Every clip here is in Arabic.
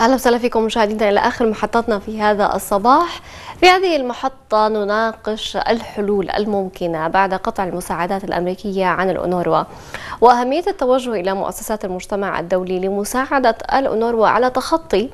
اهلا وسهلا فيكم مشاهدينا الى اخر محطتنا في هذا الصباح. في هذه المحطة نناقش الحلول الممكنة بعد قطع المساعدات الامريكية عن الأونروا واهمية التوجه الى مؤسسات المجتمع الدولي لمساعدة الأونروا على تخطي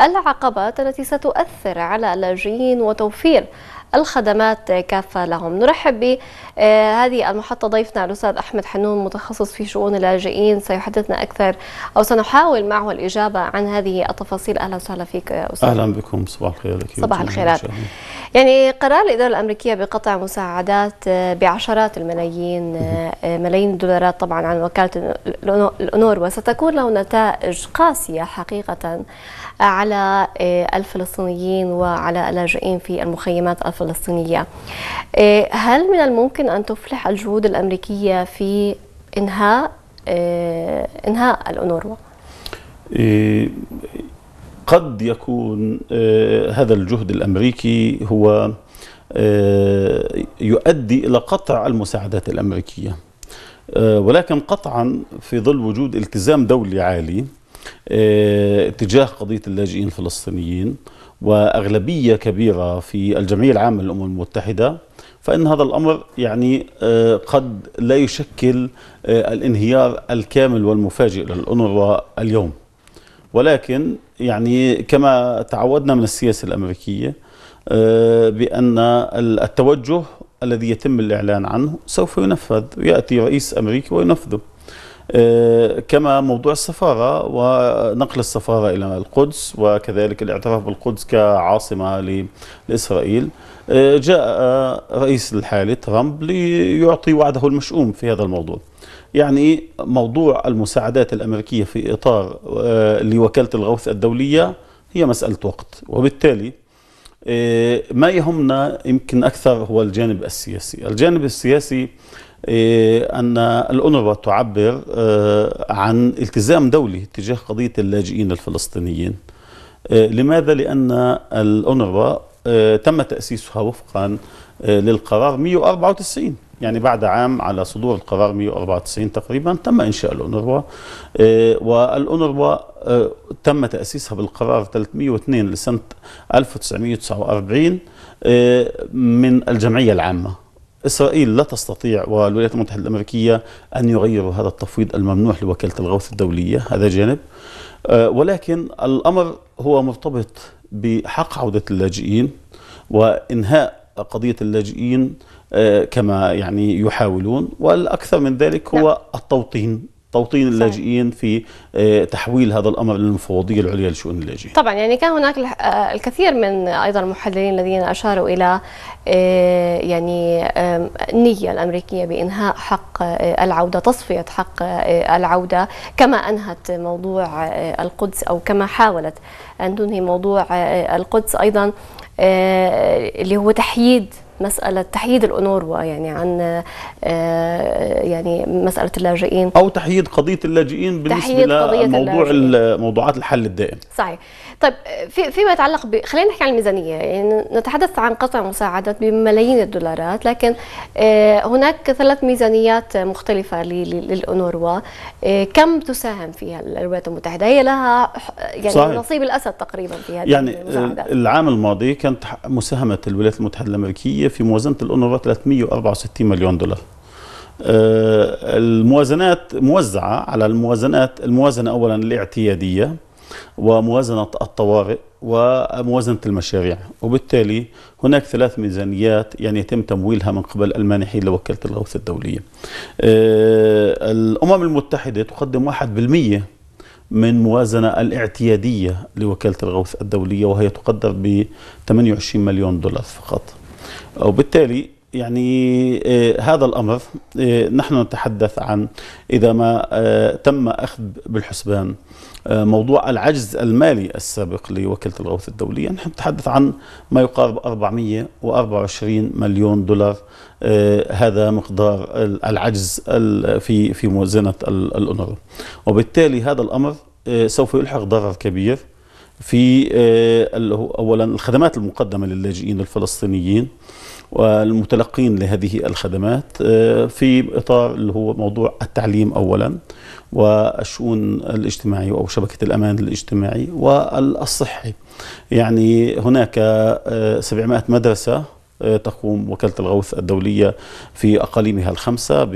العقبات التي ستؤثر على اللاجئين وتوفير الخدمات كافة لهم نرحب بهذه المحطة ضيفنا الأستاذ أحمد حنون متخصص في شؤون اللاجئين سيحدثنا أكثر أو سنحاول معه الإجابة عن هذه التفاصيل أهلا وسهلا فيك أستاذ أهلا بكم صباح الخير لك صباح الخيرات يعني قرار الإدارة الأمريكية بقطع مساعدات بعشرات الملايين ملايين الدولارات طبعا عن وكالة الأنور وستكون له نتائج قاسية حقيقة على آه، الفلسطينيين وعلى اللاجئين في المخيمات الفلسطينية آه، هل من الممكن أن تفلح الجهود الأمريكية في إنهاء آه، إنهاء الأونروا؟ قد يكون هذا الجهد الأمريكي هو يؤدي إلى قطع المساعدات الأمريكية ولكن قطعا في ظل وجود التزام دولي عالي اتجاه آه، قضية اللاجئين الفلسطينيين وأغلبية كبيرة في الجمعية العامة للأمم المتحدة فإن هذا الأمر يعني آه، قد لا يشكل آه، الانهيار الكامل والمفاجئ للأنروا اليوم ولكن يعني كما تعودنا من السياسة الأمريكية بأن التوجه الذي يتم الإعلان عنه سوف ينفذ ويأتي رئيس أمريكي وينفذه آه، كما موضوع السفارة ونقل السفارة إلى القدس وكذلك الاعتراف بالقدس كعاصمة لإسرائيل آه، جاء آه، رئيس الحالي ترامب ليعطي وعده المشؤوم في هذا الموضوع يعني موضوع المساعدات الأمريكية في إطار لوكالة الغوث الدولية هي مسألة وقت وبالتالي ما يهمنا يمكن أكثر هو الجانب السياسي الجانب السياسي إيه، أن الأونروا تعبر آه، عن التزام دولي تجاه قضية اللاجئين الفلسطينيين آه، لماذا؟ لأن الأونروا آه، تم تأسيسها وفقا للقرار 194 يعني بعد عام على صدور القرار 194 تقريبا تم إنشاء الأونروا والأنروا تم تأسيسها بالقرار 302 لسنة 1949 من الجمعية العامة إسرائيل لا تستطيع والولايات المتحدة الأمريكية أن يغيروا هذا التفويض الممنوح لوكالة الغوث الدولية هذا جانب آه، ولكن الأمر هو مرتبط بحق عودة اللاجئين وإنهاء قضية اللاجئين آه، كما يعني يحاولون والأكثر من ذلك هو نعم. التوطين توطين اللاجئين في آه، تحويل هذا الامر للمفوضيه العليا لشؤون اللاجئين. طبعا يعني كان هناك آه، الكثير من ايضا المحللين الذين اشاروا الى آه، يعني النيه الامريكيه بانهاء حق العوده تصفيه حق العوده كما انهت موضوع القدس او كما حاولت ان تنهي موضوع القدس ايضا اللي هو تحييد مسألة تحييد الأنوروا يعني عن آه، يعني مسألة اللاجئين أو تحييد قضية اللاجئين بالنسبة لموضوع موضوعات الحل الدائم صحيح طيب في فيما يتعلق ب... خلينا نحكي عن الميزانية يعني نتحدث عن قطع مساعدات بملايين الدولارات لكن آه، هناك ثلاث ميزانيات مختلفة للأنوروا آه، كم تساهم فيها الولايات المتحدة هي لها يعني صحيح. نصيب الأسد تقريبا في هذه يعني المساعدات. العام الماضي كانت مساهمة الولايات المتحدة الأمريكية في موازنه الاونروا 364 مليون دولار آه، الموازنات موزعه على الموازنات الموازنه اولا الاعتياديه وموازنه الطوارئ وموازنه المشاريع وبالتالي هناك ثلاث ميزانيات يعني يتم تمويلها من قبل المانحين لوكاله الغوث الدوليه آه، الامم المتحده تقدم 1% من موازنة الاعتيادية لوكالة الغوث الدولية وهي تقدر ب 28 مليون دولار فقط وبالتالي يعني آه، هذا الأمر آه، نحن نتحدث عن إذا ما آه، تم أخذ بالحسبان موضوع العجز المالي السابق لوكالة الغوث الدولية نحن نتحدث عن ما يقارب 424 مليون دولار هذا مقدار العجز في في موازنة الأونروا وبالتالي هذا الأمر سوف يلحق ضرر كبير في آه، اولا الخدمات المقدمه للاجئين الفلسطينيين والمتلقين لهذه الخدمات آه، في اطار اللي هو موضوع التعليم اولا والشؤون الاجتماعي او شبكه الامان الاجتماعي والصحي يعني هناك 700 آه، مدرسه آه، تقوم وكالة الغوث الدولية في أقاليمها الخمسة ب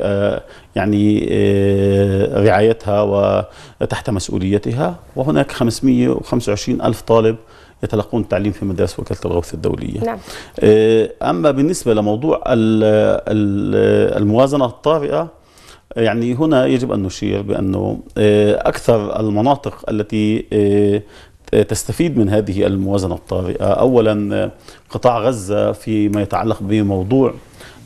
آه، يعني آه، رعايتها وتحت مسؤوليتها وهناك 525 ألف طالب يتلقون التعليم في مدارس وكالة الغوث الدولية نعم. أما بالنسبة لموضوع الموازنة الطارئة يعني هنا يجب أن نشير بأنه أكثر المناطق التي تستفيد من هذه الموازنة الطارئة أولا قطاع غزة فيما يتعلق بموضوع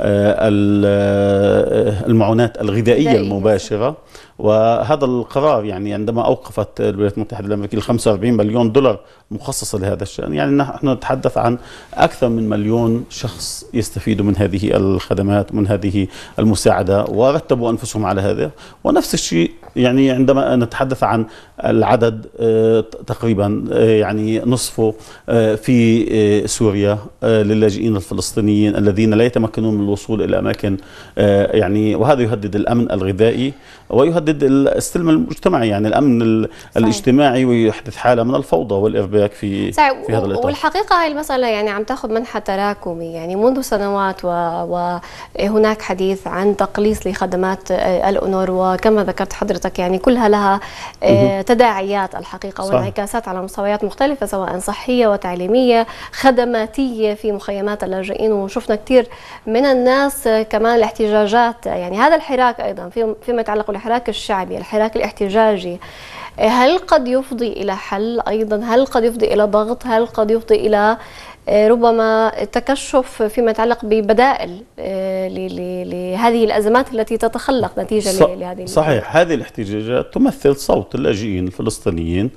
آه، آه، المعونات الغذائية المباشرة وهذا القرار يعني عندما اوقفت الولايات المتحده الامريكيه 45 مليون دولار مخصصه لهذا الشان يعني نحن نتحدث عن اكثر من مليون شخص يستفيدوا من هذه الخدمات من هذه المساعده ورتبوا انفسهم على هذا ونفس الشيء يعني عندما نتحدث عن العدد آه، تقريبا آه، يعني نصفه آه، في سوريا للاجئين الفلسطينيين الذين لا يتمكنون من الوصول الى اماكن يعني وهذا يهدد الامن الغذائي ويهدد يهدد السلم المجتمعي يعني الامن صحيح. الاجتماعي ويحدث حاله من الفوضى والارباك في صحيح. في هذا الاطار والحقيقه هاي المساله يعني عم تاخذ منحى تراكمي يعني منذ سنوات وهناك و... حديث عن تقليص لخدمات آه، الأنور وكما ذكرت حضرتك يعني كلها لها آه، تداعيات الحقيقة وانعكاسات على مستويات مختلفة سواء صحية وتعليمية خدماتية في مخيمات اللاجئين وشفنا كثير من الناس آه، كمان الاحتجاجات يعني هذا الحراك أيضا فيما يتعلق بالحراك الشعبي الحراك الاحتجاجي هل قد يفضي إلى حل أيضا هل قد يفضي إلى ضغط هل قد يفضي إلى آه، ربما تكشف فيما يتعلق ببدائل آه، لهذه الأزمات التي تتخلق نتيجة ص... لهذه صحيح هذه الاحتجاجات تمثل صوت اللاجئين الفلسطينيين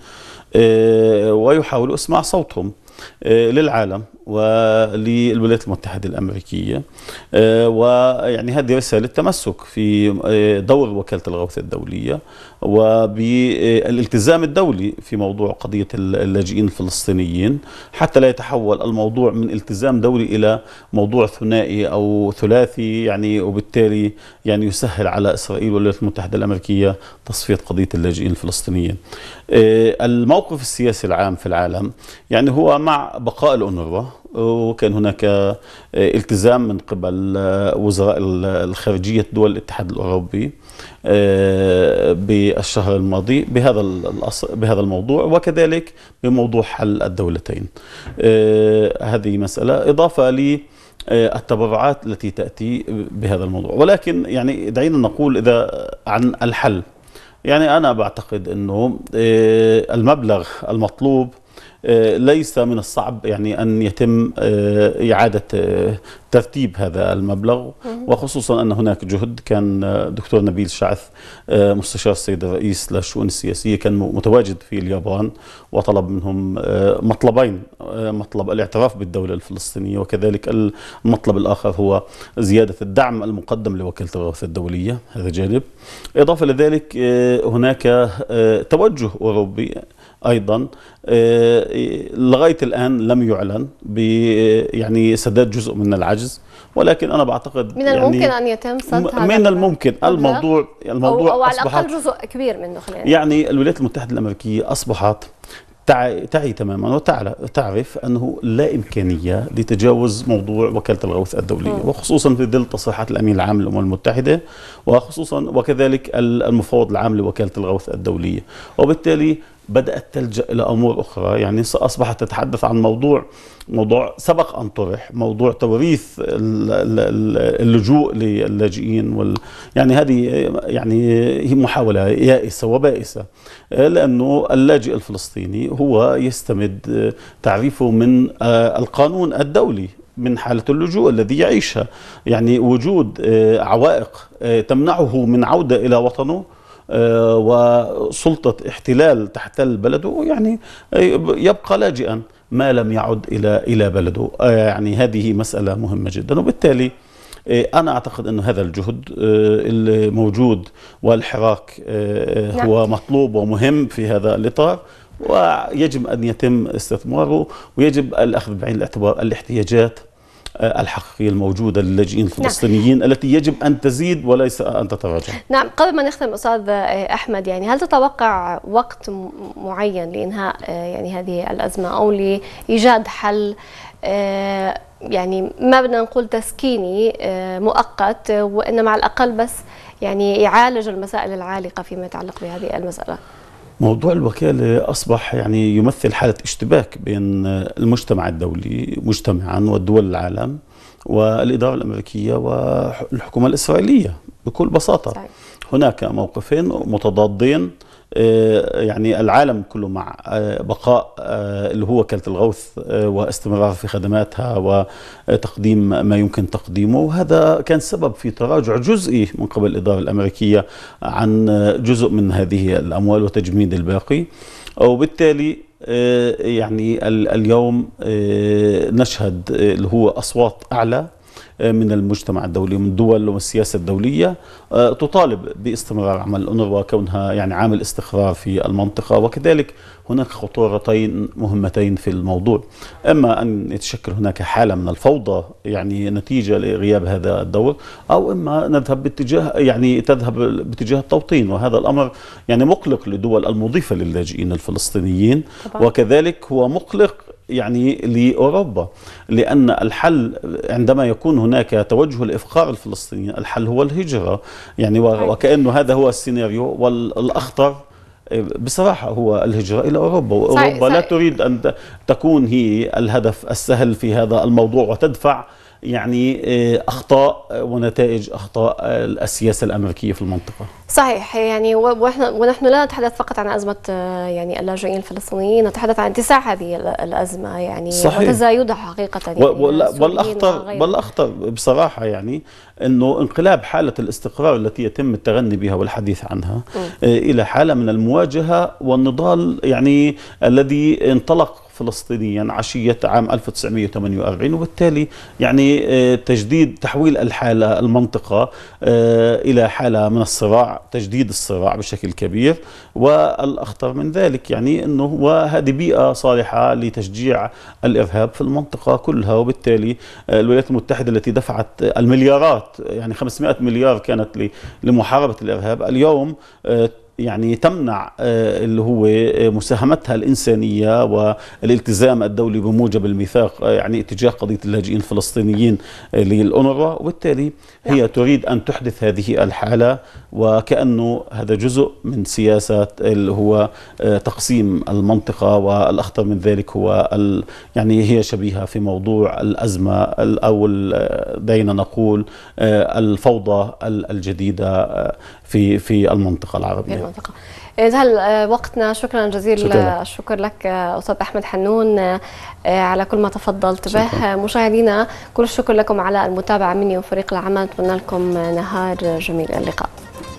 آه، ويحاولوا إسماع صوتهم آه، للعالم وللولايات المتحدة الأمريكية آه، ويعني هذه رسالة تمسك في آه، دور وكالة الغوث الدولية وبالالتزام الدولي في موضوع قضية اللاجئين الفلسطينيين حتى لا يتحول الموضوع من التزام دولي إلى موضوع ثنائي أو ثلاثي يعني وبالتالي يعني يسهل على إسرائيل والولايات المتحدة الأمريكية تصفية قضية اللاجئين الفلسطينيين الموقف السياسي العام في العالم يعني هو مع بقاء الأونروا وكان هناك آه، التزام من قبل آه، وزراء الخارجية دول الاتحاد الأوروبي آه، بالشهر الماضي بهذا بهذا الموضوع وكذلك بموضوع حل الدولتين هذه مسألة إضافة لي التبرعات التي تأتي بهذا الموضوع ولكن يعني دعينا نقول إذا عن الحل يعني أنا بعتقد أنه المبلغ المطلوب آه، ليس من الصعب يعني أن يتم آه، إعادة آه، ترتيب هذا المبلغ وخصوصا أن هناك جهد كان دكتور نبيل شعث مستشار السيد الرئيس للشؤون السياسية كان متواجد في اليابان وطلب منهم مطلبين مطلب الاعتراف بالدولة الفلسطينية وكذلك المطلب الآخر هو زيادة الدعم المقدم لوكالة الغوث الدولية هذا جانب إضافة لذلك هناك توجه أوروبي ايضا آه، لغايه الان لم يعلن آه، يعني سداد جزء من العجز ولكن انا بعتقد من الممكن يعني ان يتم سد هذا من الممكن الموضوع الموضوع أو, او على الاقل جزء كبير منه خلينا يعني الولايات المتحده الامريكيه اصبحت تعي, تماما وتعرف انه لا امكانيه لتجاوز موضوع وكاله الغوث الدوليه وخصوصا في ظل تصريحات الامين العام للامم المتحده وخصوصا وكذلك المفوض العام لوكاله الغوث الدوليه وبالتالي بدأت تلجأ إلى أمور أخرى يعني أصبحت تتحدث عن موضوع موضوع سبق أن طرح موضوع توريث اللجوء للاجئين وال يعني هذه يعني هي محاولة يائسة وبائسة لأنه اللاجئ الفلسطيني هو يستمد تعريفه من آه، القانون الدولي من حالة اللجوء الذي يعيشها يعني وجود آه، عوائق آه، تمنعه من عودة إلى وطنه آه، وسلطة احتلال تحتل بلده يعني يبقى لاجئا ما لم يعد إلى إلى بلده آه، يعني هذه مسألة مهمة جدا وبالتالي آه، أنا أعتقد أن هذا الجهد الموجود والحراك هو نعم. مطلوب ومهم في هذا الإطار ويجب أن يتم استثماره ويجب الأخذ بعين الاعتبار الاحتياجات آه، الحقيقية الموجودة للاجئين نعم. الفلسطينيين نعم. التي يجب أن تزيد وليس أن تتراجع نعم قبل ما نختم أستاذ آه، أحمد يعني هل تتوقع وقت معين لإنهاء آه، يعني هذه الأزمة أو لإيجاد حل يعني ما بدنا نقول تسكيني مؤقت وإنما على الأقل بس يعني يعالج المسائل العالقة فيما يتعلق بهذه المسألة موضوع الوكالة أصبح يعني يمثل حالة اشتباك بين المجتمع الدولي مجتمعا والدول العالم والإدارة الأمريكية والحكومة الإسرائيلية بكل بساطة صحيح. هناك موقفين متضادين آه، يعني العالم كله مع آه، بقاء آه، اللي هو وكاله الغوث واستمرار في خدماتها وتقديم ما يمكن تقديمه وهذا كان سبب في تراجع جزئي من قبل الإدارة الأمريكية عن جزء من هذه الأموال وتجميد الباقي وبالتالي يعني اليوم نشهد اللي هو أصوات أعلى آه، من المجتمع الدولي ومن الدول والسياسة الدولية آه، تطالب باستمرار عمل الاونروا كونها يعني عامل استقرار في المنطقة وكذلك هناك خطورتين مهمتين في الموضوع إما أن يتشكل هناك حالة من الفوضى يعني نتيجة لغياب هذا الدور أو إما نذهب باتجاه يعني تذهب باتجاه التوطين وهذا الأمر يعني مقلق للدول المضيفة للاجئين الفلسطينيين وكذلك هو مقلق يعني لأوروبا لأن الحل عندما يكون هناك توجه لإفقار الفلسطينيين الحل هو الهجرة يعني أيوة. وكأنه هذا هو السيناريو والأخطر آه، بصراحة هو الهجرة إلى أوروبا وأوروبا صحيح لا تريد أن تكون هي الهدف السهل في هذا الموضوع وتدفع يعني آه، اخطاء ونتائج اخطاء السياسه الامريكيه في المنطقه. صحيح يعني ونحن ونحن لا نتحدث فقط عن ازمه آه، يعني اللاجئين الفلسطينيين، نتحدث عن اتساع هذه الازمه يعني صحيح. وتزايدها حقيقه يعني والاخطر والاخطر بصراحه يعني انه انقلاب حاله الاستقرار التي يتم التغني بها والحديث عنها م. آه، الى حاله من المواجهه والنضال يعني الذي انطلق فلسطينيا عشية عام 1948 وبالتالي يعني آه، تجديد تحويل الحالة المنطقة آه، إلى حالة من الصراع تجديد الصراع بشكل كبير والأخطر من ذلك يعني أنه وهذه بيئة صالحة لتشجيع الإرهاب في المنطقة كلها وبالتالي آه، الولايات المتحدة التي دفعت المليارات يعني 500 مليار كانت لمحاربة الإرهاب اليوم يعني تمنع آه، اللي هو آه، مساهمتها الإنسانية والالتزام الدولي بموجب الميثاق آه، يعني اتجاه قضية اللاجئين الفلسطينيين للأونروا وبالتالي نعم. هي نعم. تريد أن تحدث هذه الحالة وكأنه هذا جزء من سياسة اللي هو تقسيم المنطقة والأخطر من ذلك هو يعني هي شبيهة في موضوع الأزمة أو دعينا نقول الفوضى الجديدة في في المنطقة العربية نعم. المنطقه إذا إيه، آه، وقتنا شكرا جزيلا شكرا. الشكر لك آه، استاذ احمد حنون آه، على كل ما تفضلت به مشاهدينا كل الشكر لكم على المتابعه مني وفريق العمل أتمنى لكم نهار جميل اللقاء